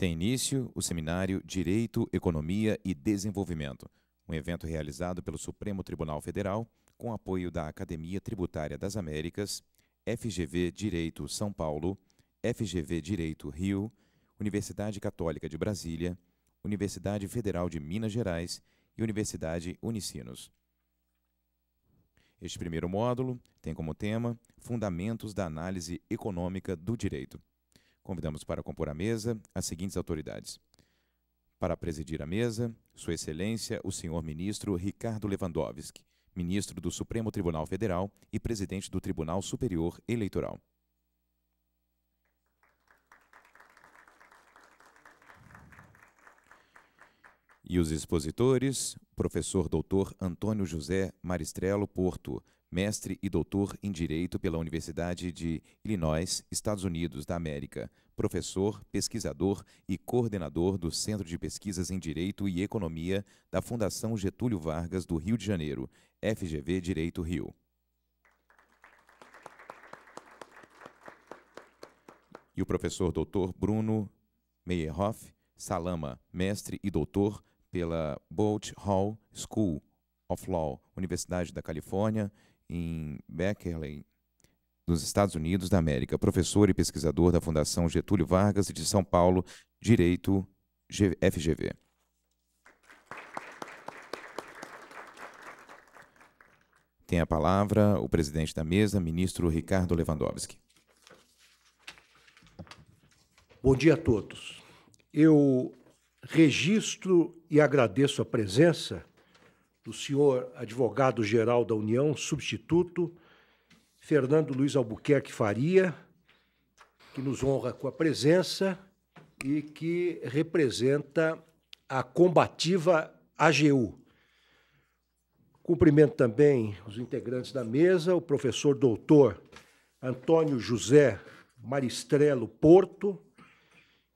tem início o seminário Direito, Economia e Desenvolvimento, um evento realizado pelo Supremo Tribunal Federal com apoio da Academia Tributária das Américas, FGV Direito São Paulo, FGV Direito Rio, Universidade Católica de Brasília, Universidade Federal de Minas Gerais e Universidade Unicinos. Este primeiro módulo tem como tema Fundamentos da Análise Econômica do Direito. Convidamos para compor a mesa as seguintes autoridades. Para presidir a mesa, Sua Excelência, o senhor ministro Ricardo Lewandowski, ministro do Supremo Tribunal Federal e presidente do Tribunal Superior Eleitoral. E os expositores, professor doutor Antônio José Maristrello Porto, mestre e doutor em Direito pela Universidade de Illinois, Estados Unidos da América, professor, pesquisador e coordenador do Centro de Pesquisas em Direito e Economia da Fundação Getúlio Vargas do Rio de Janeiro, FGV Direito Rio. E o professor doutor Bruno Meyerhoff Salama, mestre e doutor pela Bolt Hall School of Law, Universidade da Califórnia, em Beckerley, nos Estados Unidos da América, professor e pesquisador da Fundação Getúlio Vargas e de São Paulo, Direito FGV. Tem a palavra o presidente da mesa, ministro Ricardo Lewandowski. Bom dia a todos. Eu registro e agradeço a presença do senhor advogado-geral da União, substituto, Fernando Luiz Albuquerque Faria, que nos honra com a presença e que representa a combativa AGU. Cumprimento também os integrantes da mesa, o professor doutor Antônio José Maristrello Porto.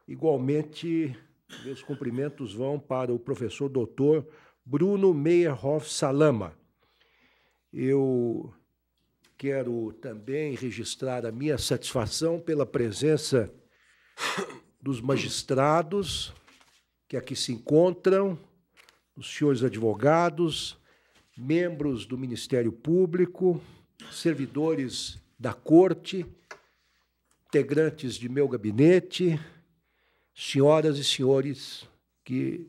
Igualmente, meus cumprimentos vão para o professor doutor Bruno Meyerhoff Salama. Eu quero também registrar a minha satisfação pela presença dos magistrados que aqui se encontram, os senhores advogados, membros do Ministério Público, servidores da Corte, integrantes de meu gabinete, senhoras e senhores que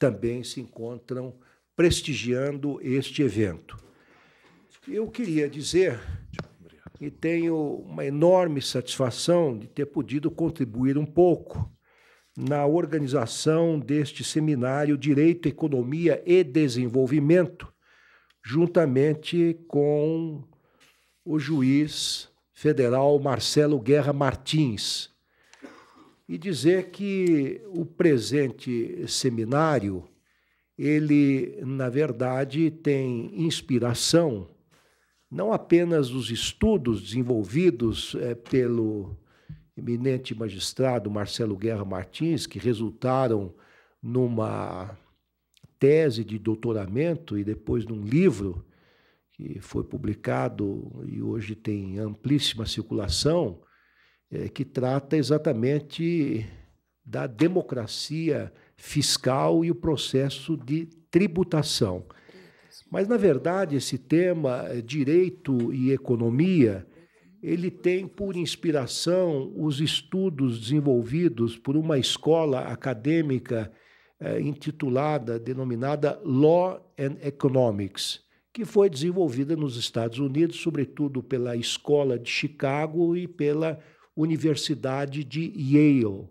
também se encontram prestigiando este evento. Eu queria dizer e tenho uma enorme satisfação de ter podido contribuir um pouco na organização deste seminário Direito, Economia e Desenvolvimento, juntamente com o juiz federal Marcelo Guerra Martins, e dizer que o presente seminário ele na verdade tem inspiração não apenas dos estudos desenvolvidos é, pelo eminente magistrado Marcelo Guerra Martins que resultaram numa tese de doutoramento e depois num livro que foi publicado e hoje tem amplíssima circulação é, que trata exatamente da democracia fiscal e o processo de tributação. Mas, na verdade, esse tema, é, direito e economia, ele tem por inspiração os estudos desenvolvidos por uma escola acadêmica eh, intitulada, denominada Law and Economics, que foi desenvolvida nos Estados Unidos, sobretudo pela Escola de Chicago e pela Universidade de Yale.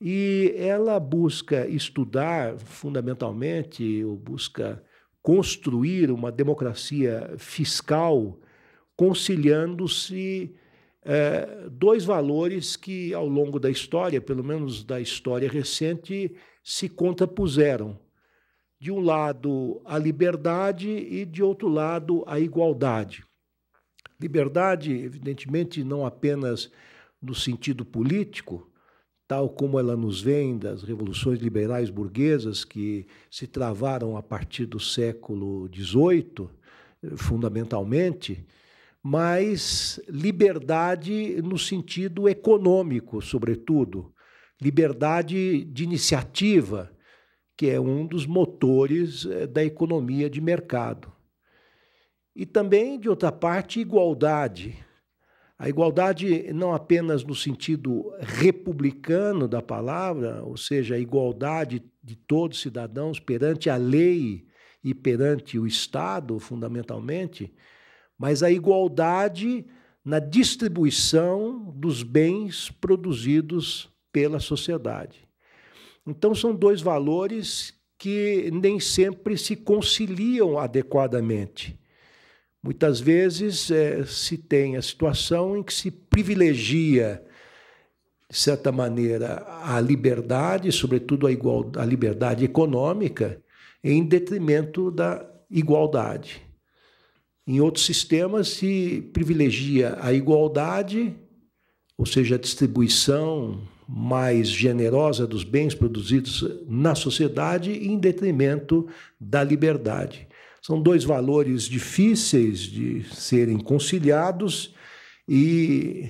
E ela busca estudar, fundamentalmente, ou busca construir uma democracia fiscal, conciliando-se é, dois valores que, ao longo da história, pelo menos da história recente, se contrapuseram. De um lado, a liberdade, e de outro lado, a igualdade. Liberdade, evidentemente, não apenas no sentido político, tal como ela nos vem das revoluções liberais burguesas que se travaram a partir do século XVIII, fundamentalmente, mas liberdade no sentido econômico, sobretudo, liberdade de iniciativa, que é um dos motores eh, da economia de mercado. E também, de outra parte, igualdade. A igualdade não apenas no sentido republicano da palavra, ou seja, a igualdade de todos os cidadãos perante a lei e perante o Estado, fundamentalmente, mas a igualdade na distribuição dos bens produzidos pela sociedade. Então, são dois valores que nem sempre se conciliam adequadamente. Muitas vezes é, se tem a situação em que se privilegia, de certa maneira, a liberdade, sobretudo a, igual, a liberdade econômica, em detrimento da igualdade. Em outros sistemas se privilegia a igualdade, ou seja, a distribuição mais generosa dos bens produzidos na sociedade em detrimento da liberdade. São dois valores difíceis de serem conciliados e,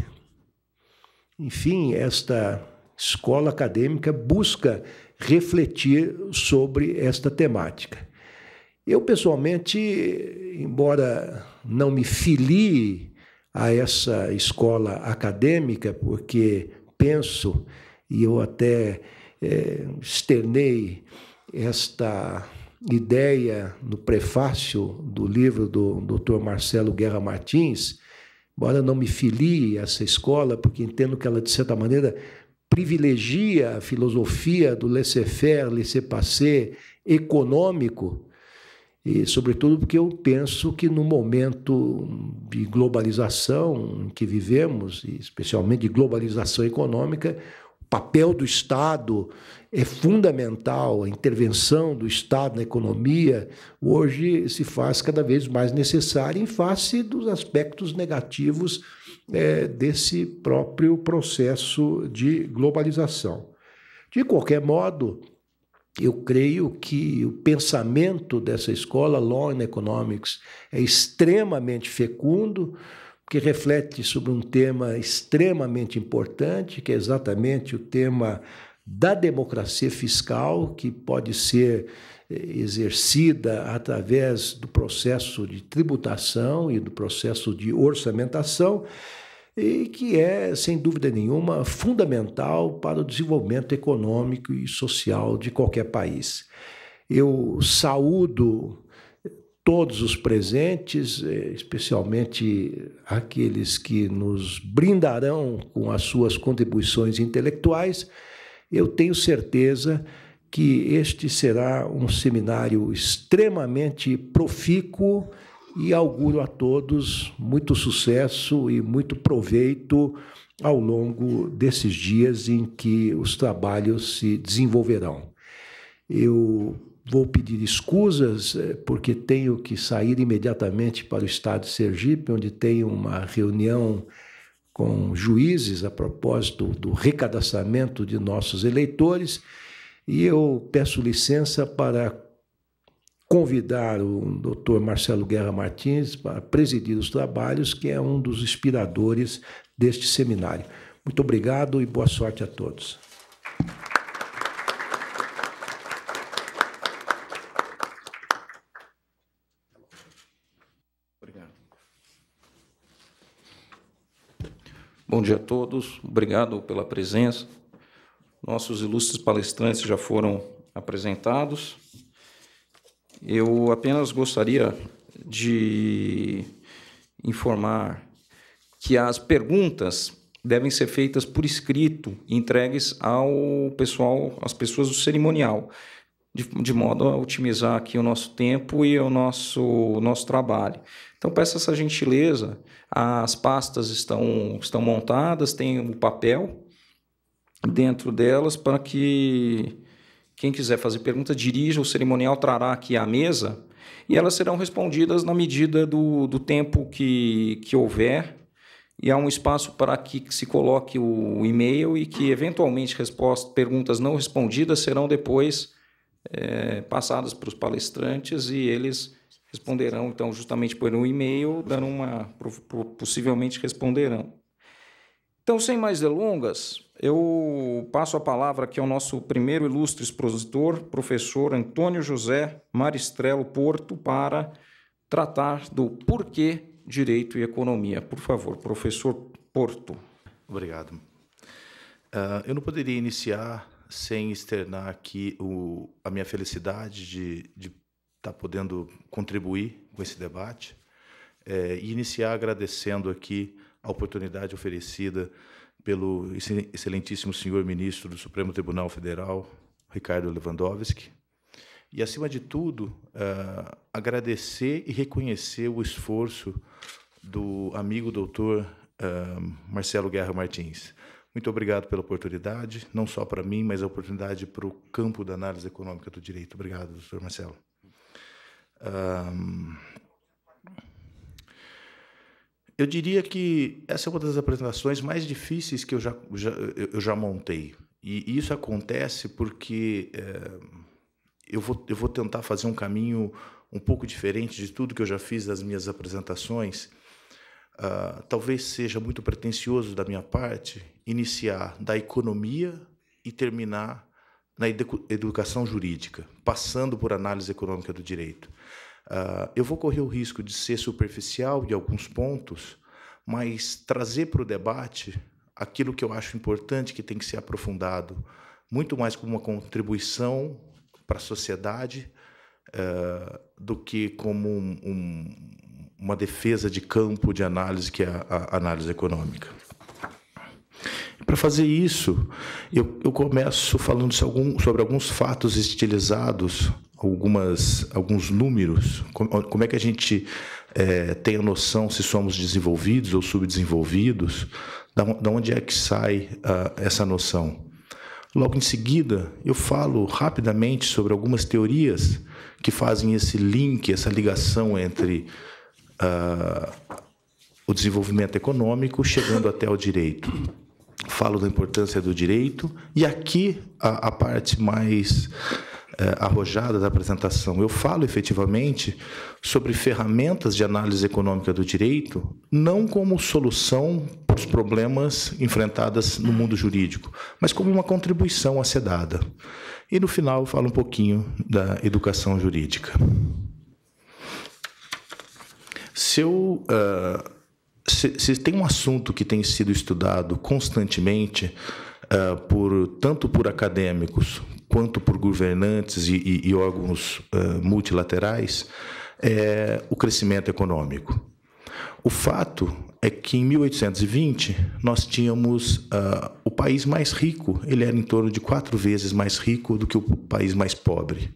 enfim, esta escola acadêmica busca refletir sobre esta temática. Eu, pessoalmente, embora não me filie a essa escola acadêmica, porque penso, e eu até é, externei esta ideia no prefácio do livro do Dr. Marcelo Guerra Martins, embora não me filie a essa escola, porque entendo que ela, de certa maneira, privilegia a filosofia do laissez-faire, laissez-passer econômico, e sobretudo porque eu penso que no momento de globalização em que vivemos, especialmente de globalização econômica, papel do Estado é fundamental, a intervenção do Estado na economia hoje se faz cada vez mais necessária em face dos aspectos negativos é, desse próprio processo de globalização. De qualquer modo, eu creio que o pensamento dessa escola, Law and Economics, é extremamente fecundo que reflete sobre um tema extremamente importante, que é exatamente o tema da democracia fiscal, que pode ser eh, exercida através do processo de tributação e do processo de orçamentação, e que é, sem dúvida nenhuma, fundamental para o desenvolvimento econômico e social de qualquer país. Eu saúdo todos os presentes, eh, especialmente aqueles que nos brindarão com as suas contribuições intelectuais, eu tenho certeza que este será um seminário extremamente profícuo e auguro a todos muito sucesso e muito proveito ao longo desses dias em que os trabalhos se desenvolverão. Eu vou pedir escusas eh, porque tenho que sair imediatamente para o estado de Sergipe, onde tem uma reunião com juízes a propósito do recadastramento de nossos eleitores, e eu peço licença para convidar o Dr. Marcelo Guerra Martins para presidir os trabalhos, que é um dos inspiradores deste seminário. Muito obrigado e boa sorte a todos. Bom dia a todos, obrigado pela presença. Nossos ilustres palestrantes já foram apresentados. Eu apenas gostaria de informar que as perguntas devem ser feitas por escrito, entregues ao pessoal, às pessoas do cerimonial de, de modo a otimizar aqui o nosso tempo e o nosso, o nosso trabalho. Então, peço essa gentileza. As pastas estão, estão montadas, tem o um papel dentro delas para que quem quiser fazer pergunta, dirija, o cerimonial trará aqui à mesa e elas serão respondidas na medida do, do tempo que, que houver. E há um espaço para que se coloque o e-mail e que, eventualmente, respostas, perguntas não respondidas serão depois é, passadas para os palestrantes e eles responderão, então, justamente por um e-mail, dando uma. possivelmente responderão. Então, sem mais delongas, eu passo a palavra aqui ao nosso primeiro ilustre expositor, professor Antônio José Maristrello Porto, para tratar do porquê direito e economia. Por favor, professor Porto. Obrigado. Uh, eu não poderia iniciar sem externar aqui o, a minha felicidade de estar tá podendo contribuir com esse debate é, e iniciar agradecendo aqui a oportunidade oferecida pelo excelentíssimo senhor ministro do Supremo Tribunal Federal, Ricardo Lewandowski, e, acima de tudo, uh, agradecer e reconhecer o esforço do amigo doutor uh, Marcelo Guerra Martins. Muito obrigado pela oportunidade, não só para mim, mas a oportunidade para o campo da análise econômica do direito. Obrigado, doutor Marcelo. Um, eu diria que essa é uma das apresentações mais difíceis que eu já, já eu já montei. E isso acontece porque é, eu, vou, eu vou tentar fazer um caminho um pouco diferente de tudo que eu já fiz das minhas apresentações. Uh, talvez seja muito pretensioso da minha parte iniciar da economia e terminar na educação jurídica, passando por análise econômica do direito. Uh, eu vou correr o risco de ser superficial de alguns pontos, mas trazer para o debate aquilo que eu acho importante, que tem que ser aprofundado, muito mais como uma contribuição para a sociedade uh, do que como um, um, uma defesa de campo de análise, que é a, a análise econômica para fazer isso, eu, eu começo falando algum, sobre alguns fatos estilizados, algumas, alguns números, como, como é que a gente é, tem a noção se somos desenvolvidos ou subdesenvolvidos, da, da onde é que sai uh, essa noção. Logo em seguida, eu falo rapidamente sobre algumas teorias que fazem esse link, essa ligação entre uh, o desenvolvimento econômico chegando até o direito falo da importância do direito e aqui a, a parte mais é, arrojada da apresentação. Eu falo efetivamente sobre ferramentas de análise econômica do direito, não como solução para os problemas enfrentados no mundo jurídico, mas como uma contribuição a ser dada. E no final falo um pouquinho da educação jurídica. Se eu uh, se, se tem um assunto que tem sido estudado constantemente, Uh, por, tanto por acadêmicos quanto por governantes e, e, e órgãos uh, multilaterais é o crescimento econômico. O fato é que em 1820 nós tínhamos uh, o país mais rico, ele era em torno de quatro vezes mais rico do que o país mais pobre,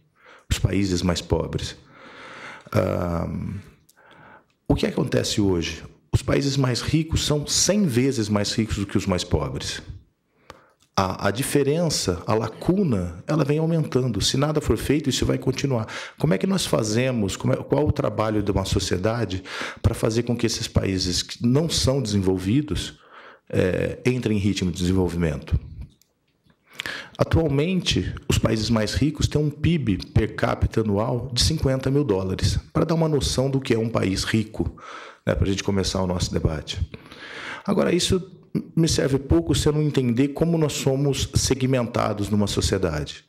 os países mais pobres. o que acontece hoje? os países mais ricos são 100 vezes mais ricos do que os mais pobres. A, a, diferença, a lacuna, ela vem aumentando. Se nada for feito, isso vai continuar. Como é que nós fazemos? É, qual o trabalho de uma sociedade para fazer com que esses países que não são desenvolvidos é, entrem em ritmo de desenvolvimento? Atualmente, os países mais ricos têm um PIB per capita anual de 50 mil dólares. Para dar uma noção do que é um país rico, né, para a gente começar o nosso debate. Agora, isso me serve pouco se eu não entender como nós somos segmentados numa sociedade.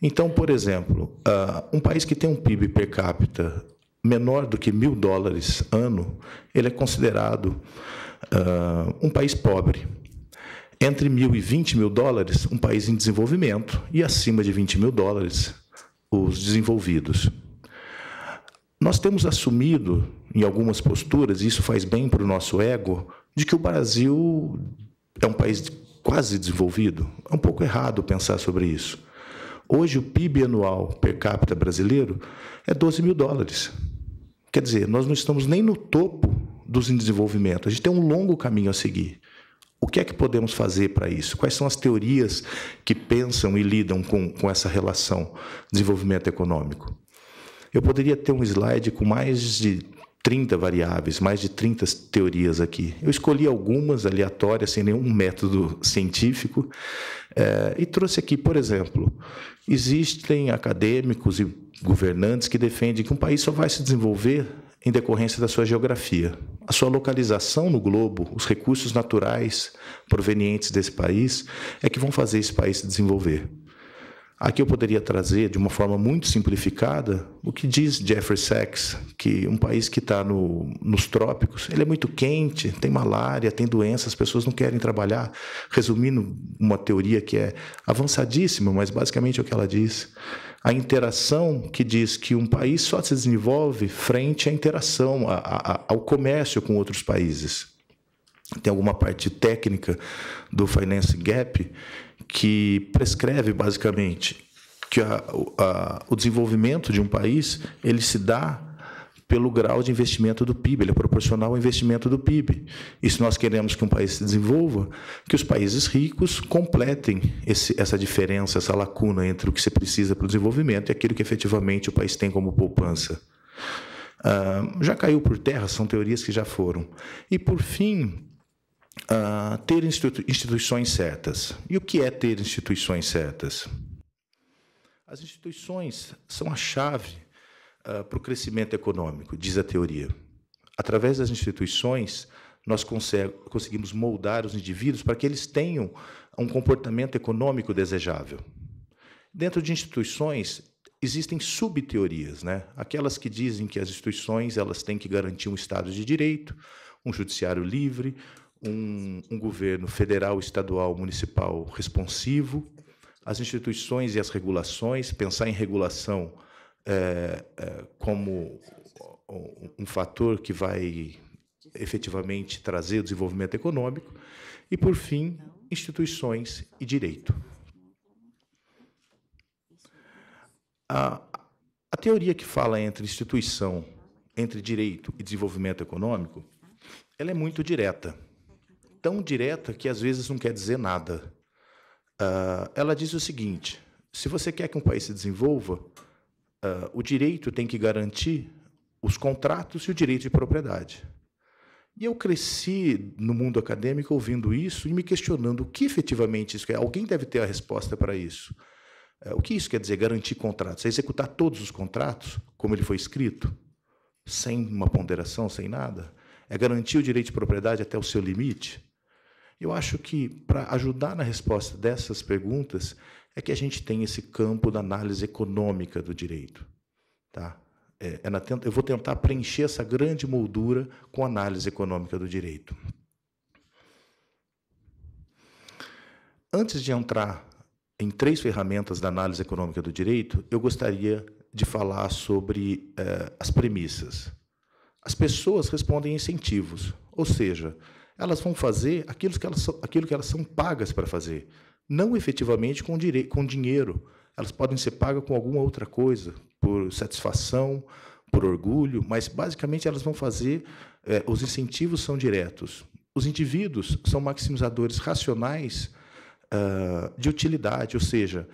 Então, por exemplo, ah, um país que tem um PIB per capita menor do que mil dólares ano, ele é considerado ah, um país pobre. Entre mil e vinte mil dólares, um país em desenvolvimento, e acima de vinte mil dólares, os desenvolvidos. Nós temos assumido, em algumas posturas, e isso faz bem para o nosso ego, de que o Brasil é um país quase desenvolvido. É um pouco errado pensar sobre isso. Hoje, o PIB anual per capita brasileiro é 12 mil dólares. Quer dizer, nós não estamos nem no topo dos desenvolvimento. A gente tem um longo caminho a seguir. O que é que podemos fazer para isso? Quais são as teorias que pensam e lidam com, com essa relação desenvolvimento econômico? Eu poderia ter um slide com mais de 30 variáveis, mais de 30 teorias aqui. Eu escolhi algumas aleatórias, sem nenhum método científico, eh, e trouxe aqui, por exemplo, existem acadêmicos e governantes que defendem que um país só vai se desenvolver em decorrência da sua geografia. A sua localização no globo, os recursos naturais provenientes desse país, é que vão fazer esse país se desenvolver. Aqui eu poderia trazer, de uma forma muito simplificada, o que diz Jeffrey Sachs, que um país que está no, nos trópicos, ele é muito quente, tem malária, tem doenças, as pessoas não querem trabalhar. Resumindo, uma teoria que é avançadíssima, mas basicamente é o que ela diz. A interação que diz que um país só se desenvolve frente à interação, a, a, ao comércio com outros países. Tem alguma parte técnica do Finance Gap que prescreve basicamente que a, a, o desenvolvimento de um país ele se dá pelo grau de investimento do PIB, ele é proporcional ao investimento do PIB. E se nós queremos que um país se desenvolva, que os países ricos completem esse, essa diferença, essa lacuna entre o que se precisa para o desenvolvimento e aquilo que efetivamente o país tem como poupança. Ah, já caiu por terra, são teorias que já foram. E por fim, uh, ter institu instituições certas. E o que é ter instituições certas? As instituições são a chave uh, ah, para o crescimento econômico, diz a teoria. Através das instituições, nós conseguimos moldar os indivíduos para que eles tenham um comportamento econômico desejável. Dentro de instituições, existem subteorias, né? Aquelas que dizem que as instituições elas têm que garantir um estado de direito, um judiciário livre, um, um governo federal, estadual, municipal responsivo, as instituições e as regulações, pensar em regulação é, é, como um fator que vai efetivamente trazer o desenvolvimento econômico, e, por fim, instituições e direito. A, a teoria que fala entre instituição, entre direito e desenvolvimento econômico, ela é muito direta tão direta que às vezes não quer dizer nada. Uh, ela diz o seguinte: se você quer que um país se desenvolva, uh, o direito tem que garantir os contratos e o direito de propriedade. E eu cresci no mundo acadêmico ouvindo isso e me questionando o que efetivamente isso quer. Alguém deve ter a resposta para isso. É, o que isso quer dizer garantir contratos? É executar todos os contratos como ele foi escrito, sem uma ponderação, sem nada? É garantir o direito de propriedade até o seu limite? Eu acho que para ajudar na resposta dessas perguntas é que a gente tem esse campo da análise econômica do direito, tá? É, é tenta, eu vou tentar preencher essa grande moldura com análise econômica do direito. Antes de entrar em três ferramentas da análise econômica do direito, eu gostaria de falar sobre eh, as premissas. As pessoas respondem a incentivos, ou seja, elas vão fazer aquilo que elas, aquilo que elas são pagas para fazer, não efetivamente com, com dinheiro. Elas podem ser pagas com alguma outra coisa, por satisfação, por orgulho, mas basicamente elas vão fazer, é, os incentivos são diretos. Os indivíduos são maximizadores racionais uh, de utilidade, ou seja,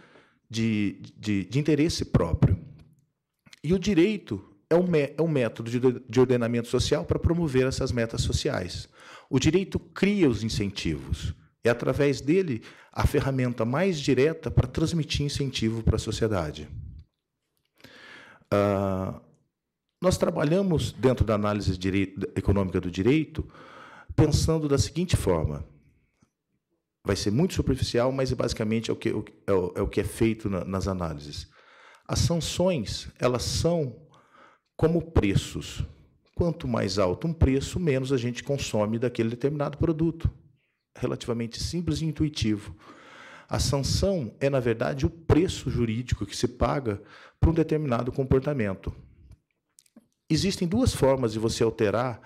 de, de, de, interesse próprio. E o direito é um, é um método de, de ordenamento social para promover essas metas sociais. O direito cria os incentivos. É através dele a ferramenta mais direta para transmitir incentivo para a sociedade. Ah, nós trabalhamos dentro da análise direito, econômica do direito pensando da seguinte forma. Vai ser muito superficial, mas basicamente é o que, é o, é o que é feito na, nas análises. As sanções, elas são como preços. Quanto mais alto um preço, menos a gente consome daquele determinado produto. Relativamente simples e intuitivo. A sanção é, na verdade, o preço jurídico que se paga por um determinado comportamento. Existem duas formas de você alterar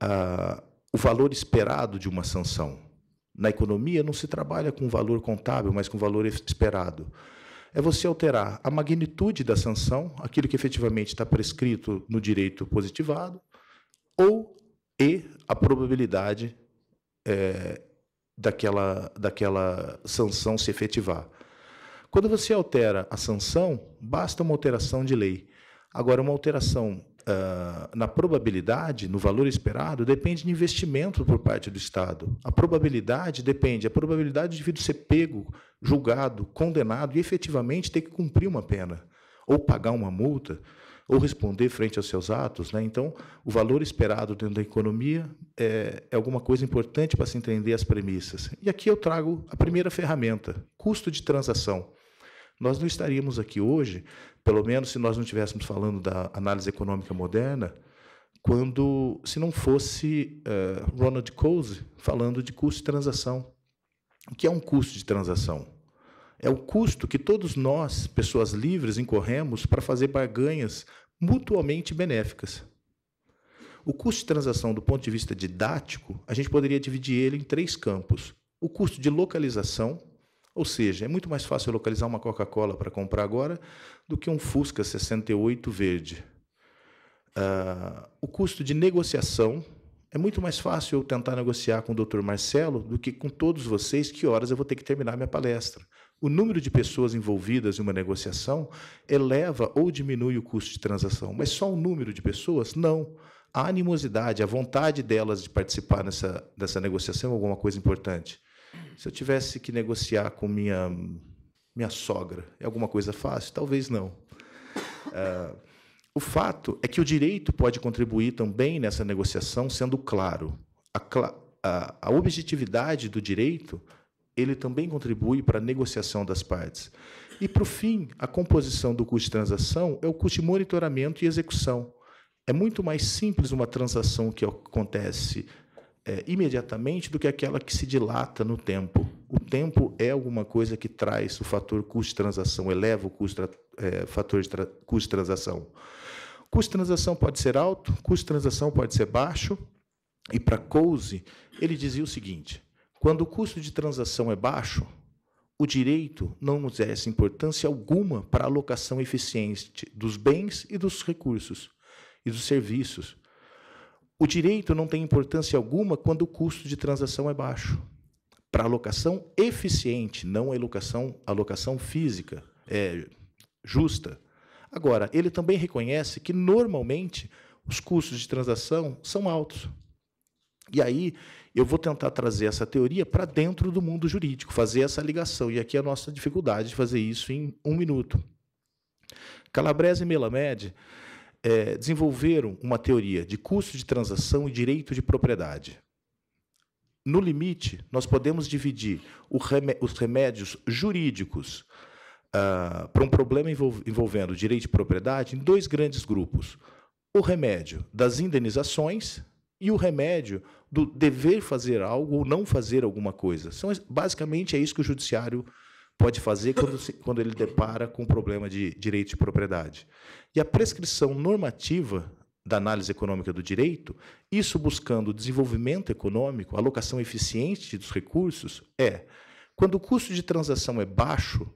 ah, o valor esperado de uma sanção. Na economia, não se trabalha com valor contábil, mas com valor esperado. É você alterar a magnitude da sanção, aquilo que efetivamente está prescrito no direito positivado, ou e a probabilidade é, daquela, daquela sanção se efetivar. Quando você altera a sanção, basta uma alteração de lei. Agora, uma alteração Uh, na probabilidade, no valor esperado, depende de investimento por parte do Estado. A probabilidade depende, a probabilidade do indivíduo ser pego, julgado, condenado e efetivamente ter que cumprir uma pena ou pagar uma multa ou responder frente aos seus atos. Né? Então, o valor esperado dentro da economia é, é alguma coisa importante para se entender as premissas. E aqui eu trago a primeira ferramenta: custo de transação nós não estaríamos aqui hoje, pelo menos se nós não estivéssemos falando da análise econômica moderna, quando se não fosse uh, Ronald Coase falando de custo de transação. O que é um custo de transação? É o custo que todos nós, pessoas livres, incorremos para fazer barganhas mutuamente benéficas. O custo de transação, do ponto de vista didático, a gente poderia dividir ele em três campos: o custo de localização, ou seja, é muito mais fácil localizar uma Coca-Cola para comprar agora do que um Fusca 68 verde. Uh, o custo de negociação. É muito mais fácil eu tentar negociar com o Dr. Marcelo do que com todos vocês que horas eu vou ter que terminar minha palestra. O número de pessoas envolvidas em uma negociação eleva ou diminui o custo de transação, mas só o número de pessoas? Não. A animosidade, a vontade delas de participar nessa, dessa negociação é alguma coisa importante. Se eu tivesse que negociar com minha, minha sogra, é alguma coisa fácil? Talvez não. Uh, o fato é que o direito pode contribuir também nessa negociação, sendo claro. a, a, a objetividade do direito ele também contribui para a negociação das partes. E, por fim, a composição do custo de transação é o custo de monitoramento e execução. É muito mais simples uma transação que acontece é, imediatamente do que aquela que se dilata no tempo. O tempo é alguma coisa que traz o fator custo de transação, eleva o custo, é, fator de custo de transação. Custo de transação pode ser alto, custo de transação pode ser baixo. E para Coase, ele dizia o seguinte: quando o custo de transação é baixo, o direito não nos é exerce importância alguma para a alocação eficiente dos bens e dos recursos e dos serviços. O direito não tem importância alguma quando o custo de transação é baixo. Para alocação eficiente, não a alocação, alocação física, é justa. Agora, ele também reconhece que normalmente os custos de transação são altos. E aí eu vou tentar trazer essa teoria para dentro do mundo jurídico, fazer essa ligação. E aqui é a nossa dificuldade de fazer isso em um minuto. Calabresi e Melamed é, desenvolveram uma teoria de custo de transação e direito de propriedade. No limite, nós podemos dividir os remédios jurídicos ah, para um problema envolvendo direito de propriedade em dois grandes grupos: o remédio das indenizações e o remédio do dever fazer algo ou não fazer alguma coisa. São, basicamente é isso que o judiciário pode fazer quando, se, quando ele depara com o problema de direito de propriedade. E a prescrição normativa da análise econômica do direito, isso buscando desenvolvimento econômico, alocação eficiente dos recursos, é quando o custo de transação é baixo,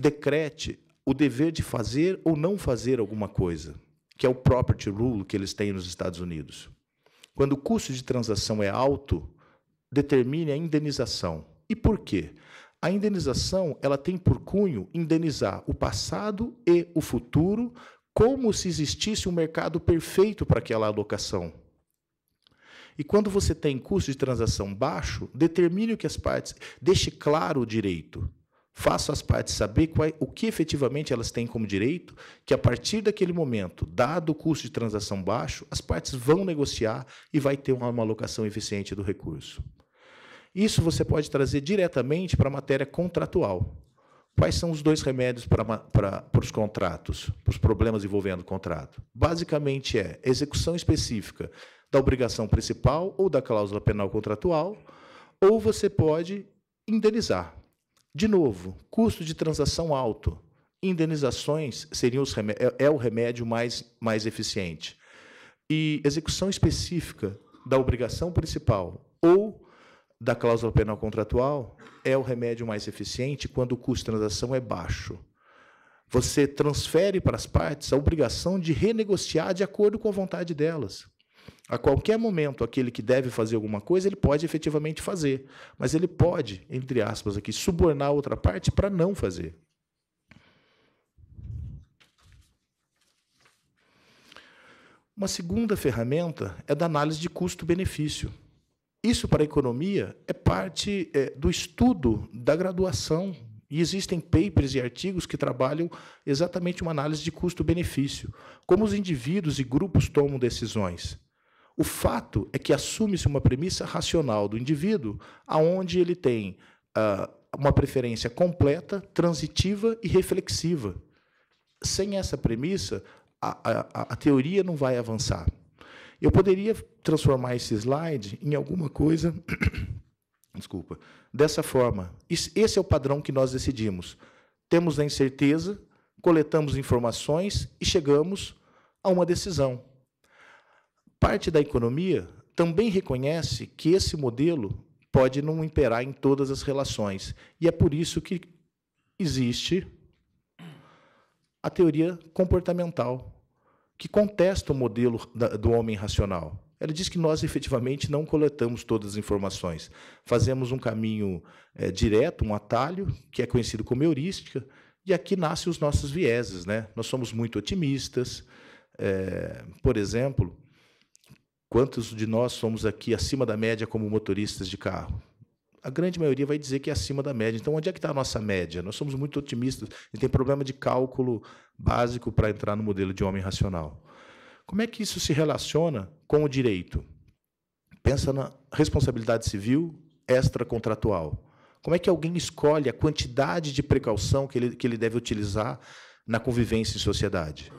decrete o dever de fazer ou não fazer alguma coisa, que é o property rule que eles têm nos Estados Unidos. Quando o custo de transação é alto, determine a indenização. E por quê? A indenização ela tem por cunho indenizar o passado e o futuro como se existisse um mercado perfeito para aquela alocação. E quando você tem custo de transação baixo, determine o que as partes, deixe claro o direito. Faço as partes saber qual, é, o que efetivamente elas têm como direito, que a partir daquele momento, dado o custo de transação baixo, as partes vão negociar e vai ter uma alocação eficiente do recurso. Isso você pode trazer diretamente para a matéria contratual. Quais são os dois remédios para, para, para os contratos, para os problemas envolvendo o contrato? Basicamente é execução específica da obrigação principal ou da cláusula penal contratual, ou você pode indenizar, de novo, custo de transação alto. Indenizações seriam os é, é o remédio mais, mais eficiente. E execução específica da obrigação principal ou da cláusula penal contratual é o remédio mais eficiente quando o custo de transação é baixo. Você transfere para as partes a obrigação de renegociar de acordo com a vontade delas. A qualquer momento, aquele que deve fazer alguma coisa, ele pode efetivamente fazer, mas ele pode, entre aspas, aqui, subornar a outra parte para não fazer. Uma segunda ferramenta é da análise de custo-benefício. Isso para a economia é parte é, do estudo da graduação. E existem papers e artigos que trabalham exatamente uma análise de custo-benefício, como os indivíduos e grupos tomam decisões. O fato é que assume-se uma premissa racional do indivíduo, aonde ele tem uh, uma preferência completa, transitiva e reflexiva. Sem essa premissa, a, a, a teoria não vai avançar. Eu poderia transformar esse slide em alguma coisa. Desculpa. Dessa forma, esse é o padrão que nós decidimos. Temos a incerteza, coletamos informações e chegamos a uma decisão. Parte da economia também reconhece que esse modelo pode não imperar em todas as relações. E é por isso que existe a teoria comportamental, que contesta o modelo do homem racional. Ela diz que nós efetivamente não coletamos todas as informações. Fazemos um caminho é, direto, um atalho, que é conhecido como heurística, e aqui nascem os nossos vieses. Né? Nós somos muito otimistas. É, por exemplo, Quantos de nós somos aqui acima da média como motoristas de carro? A grande maioria vai dizer que é acima da média. Então, onde é que está a nossa média? Nós somos muito otimistas. e tem problema de cálculo básico para entrar no modelo de homem racional. Como é que isso se relaciona com o direito? Pensa na responsabilidade civil extracontratual. Como é que alguém escolhe a quantidade de precaução que ele, que ele deve utilizar na convivência em sociedade?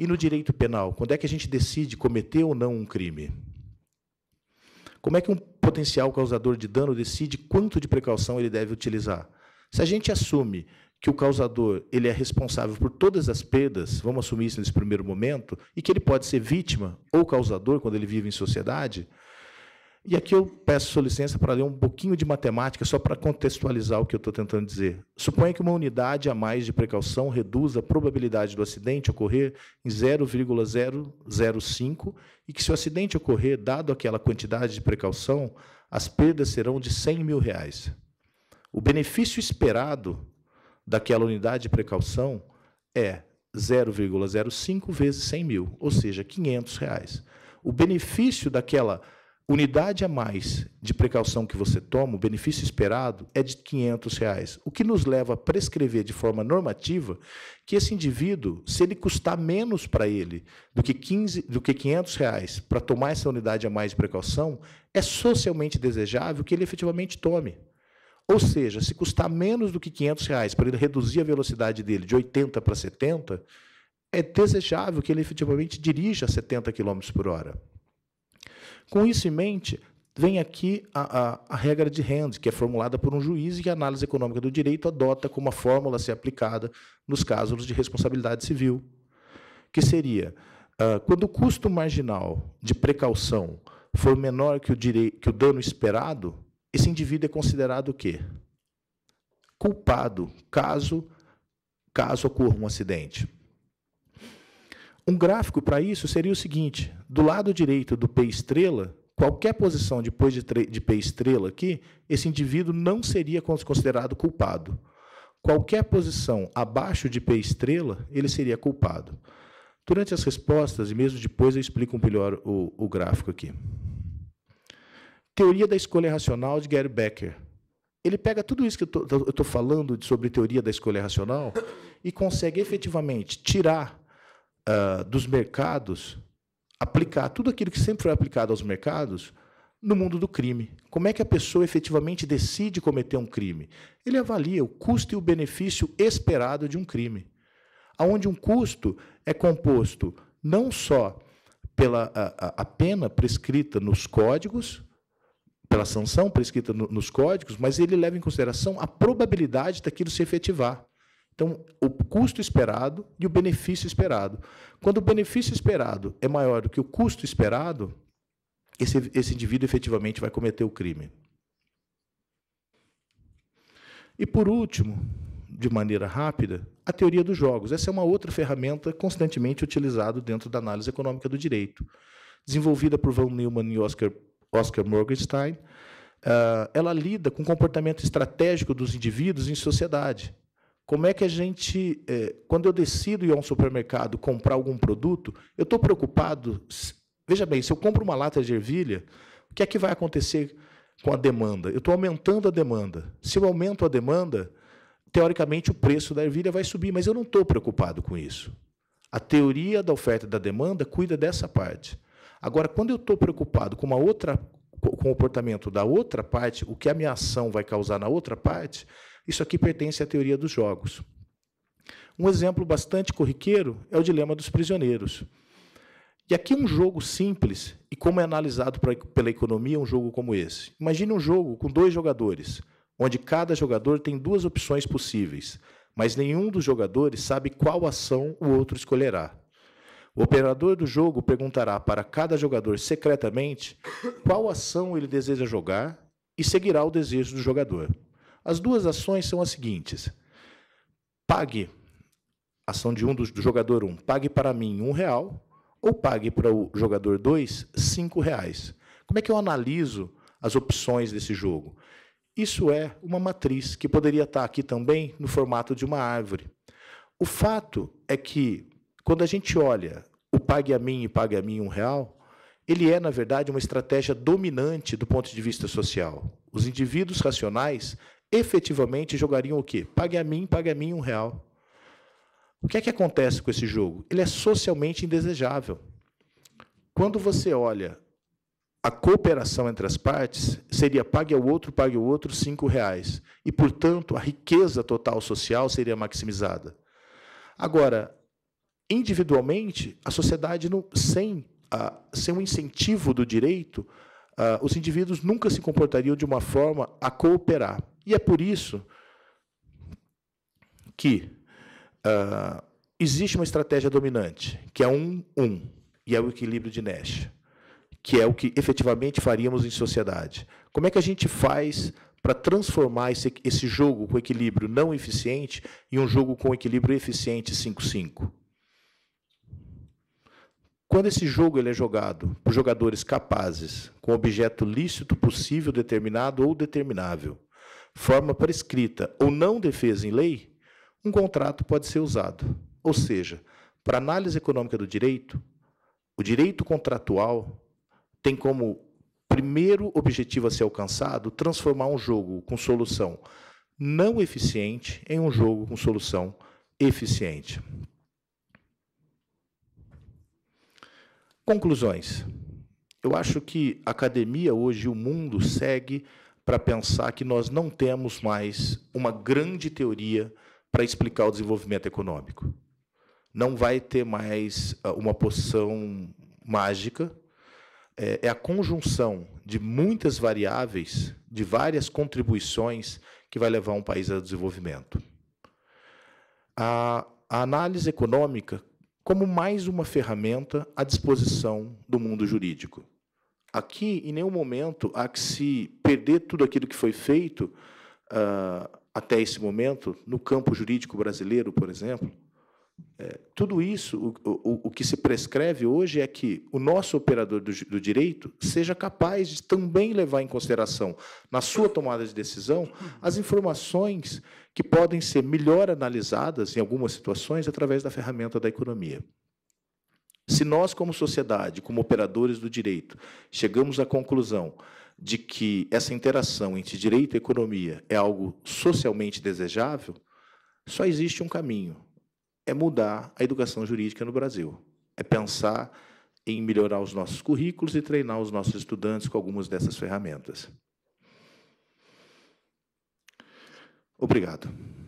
E no direito penal, quando é que a gente decide cometer ou não um crime? Como é que um potencial causador de dano decide quanto de precaução ele deve utilizar? Se a gente assume que o causador ele é responsável por todas as perdas, vamos assumir isso nesse primeiro momento, e que ele pode ser vítima ou causador quando ele vive em sociedade, e aqui eu peço sua licença para ler um pouquinho de matemática, só para contextualizar o que eu estou tentando dizer. Suponha que uma unidade a mais de precaução reduz a probabilidade do acidente ocorrer em 0,005 e que, se o acidente ocorrer dado aquela quantidade de precaução, as perdas serão de 100 mil reais. O benefício esperado daquela unidade de precaução é 0,05 vezes 100 mil, ou seja, 500 reais. O benefício daquela unidade a mais de precaução que você toma, o benefício esperado é de R$ 500, reais, o que nos leva a prescrever de forma normativa que esse indivíduo, se ele custar menos para ele do que, 15, do que R$ 500 reais para tomar essa unidade a mais de precaução, é socialmente desejável que ele efetivamente tome. Ou seja, se custar menos do que R$ 500 reais para ele reduzir a velocidade dele de 80 para 70, é desejável que ele efetivamente dirija a 70 km por hora. Com isso em mente, vem aqui a, a, a regra de Rand, que é formulada por um juiz e que a análise econômica do direito adota como a fórmula a ser aplicada nos casos de responsabilidade civil, que seria uh, quando o custo marginal de precaução for menor que o, que o dano esperado, esse indivíduo é considerado o quê? Culpado, caso caso ocorra um acidente. Um gráfico para isso seria o seguinte: do lado direito do P estrela, qualquer posição depois de, de P estrela aqui, esse indivíduo não seria considerado culpado. Qualquer posição abaixo de P estrela, ele seria culpado. Durante as respostas, e mesmo depois eu explico melhor o, o gráfico aqui. Teoria da escolha racional de Gary Becker. Ele pega tudo isso que eu estou falando sobre teoria da escolha racional e consegue efetivamente tirar uh, dos mercados aplicar tudo aquilo que sempre foi aplicado aos mercados no mundo do crime. Como é que a pessoa efetivamente decide cometer um crime? Ele avalia o custo e o benefício esperado de um crime, aonde um custo é composto não só pela a, a pena prescrita nos códigos, pela sanção prescrita no, nos códigos, mas ele leva em consideração a probabilidade daquilo se efetivar. Então, o custo esperado e o benefício esperado. Quando o benefício esperado é maior do que o custo esperado, esse, esse indivíduo efetivamente vai cometer o crime. E por último, de maneira rápida, a teoria dos jogos. Essa é uma outra ferramenta constantemente utilizada dentro da análise econômica do direito. Desenvolvida por Von Neumann e Oscar, Oscar Morgenstein, ah, ela lida com o comportamento estratégico dos indivíduos em sociedade. Como é que a gente, é, quando eu decido ir a um supermercado comprar algum produto, eu estou preocupado. Veja bem, se eu compro uma lata de ervilha, o que é que vai acontecer com a demanda? Eu estou aumentando a demanda. Se eu aumento a demanda, teoricamente o preço da ervilha vai subir, mas eu não estou preocupado com isso. A teoria da oferta e da demanda cuida dessa parte. Agora, quando eu estou preocupado com uma outra com o comportamento da outra parte, o que a minha ação vai causar na outra parte, isso aqui pertence à teoria dos jogos. Um exemplo bastante corriqueiro é o dilema dos prisioneiros. E aqui um jogo simples, e como é analisado pela economia um jogo como esse. Imagine um jogo com dois jogadores, onde cada jogador tem duas opções possíveis, mas nenhum dos jogadores sabe qual ação o outro escolherá. O operador do jogo perguntará para cada jogador secretamente qual ação ele deseja jogar e seguirá o desejo do jogador. As duas ações são as seguintes: pague ação de um do, do jogador 1, um, pague para mim um real ou pague para o jogador 2 cinco reais. Como é que eu analiso as opções desse jogo? Isso é uma matriz que poderia estar aqui também no formato de uma árvore. O fato é que quando a gente olha o pague a mim e pague a mim um real, ele é, na verdade, uma estratégia dominante do ponto de vista social. Os indivíduos racionais efetivamente jogariam o quê? Pague a mim, pague a mim um real. O que é que acontece com esse jogo? Ele é socialmente indesejável. Quando você olha a cooperação entre as partes, seria pague ao outro, pague ao outro cinco reais. E, portanto, a riqueza total social seria maximizada. Agora, individualmente, a sociedade, não, sem, sem um incentivo do direito, os indivíduos nunca se comportariam de uma forma a cooperar. E é por isso que uh, existe uma estratégia dominante, que é um um, e é o equilíbrio de Nash, que é o que efetivamente faríamos em sociedade. Como é que a gente faz para transformar esse, esse jogo com equilíbrio não eficiente em um jogo com equilíbrio eficiente 5-5? Quando esse jogo ele é jogado por jogadores capazes, com objeto lícito, possível, determinado ou determinável, forma prescrita ou não defesa em lei, um contrato pode ser usado. Ou seja, para análise econômica do direito, o direito contratual tem como primeiro objetivo a ser alcançado transformar um jogo com solução não eficiente em um jogo com solução eficiente. Conclusões. Eu acho que a academia hoje, o mundo segue para pensar que nós não temos mais uma grande teoria para explicar o desenvolvimento econômico. Não vai ter mais ah, uma poção mágica. É, é a conjunção de muitas variáveis, de várias contribuições, que vai levar um país ao desenvolvimento. A, a análise econômica como mais uma ferramenta à disposição do mundo jurídico. Aqui, em nenhum momento, há que se perder tudo aquilo que foi feito uh, até esse momento, no campo jurídico brasileiro, por exemplo. É, tudo isso, o, o, o, que se prescreve hoje é que o nosso operador do, do, direito seja capaz de também levar em consideração, na sua tomada de decisão, as informações que podem ser melhor analisadas, em algumas situações, através da ferramenta da economia. Se nós, como sociedade, como operadores do direito, chegamos à conclusão de que essa interação entre direito e economia é algo socialmente desejável, só existe um caminho: é mudar a educação jurídica no Brasil. É pensar em melhorar os nossos currículos e treinar os nossos estudantes com algumas dessas ferramentas. Obrigado.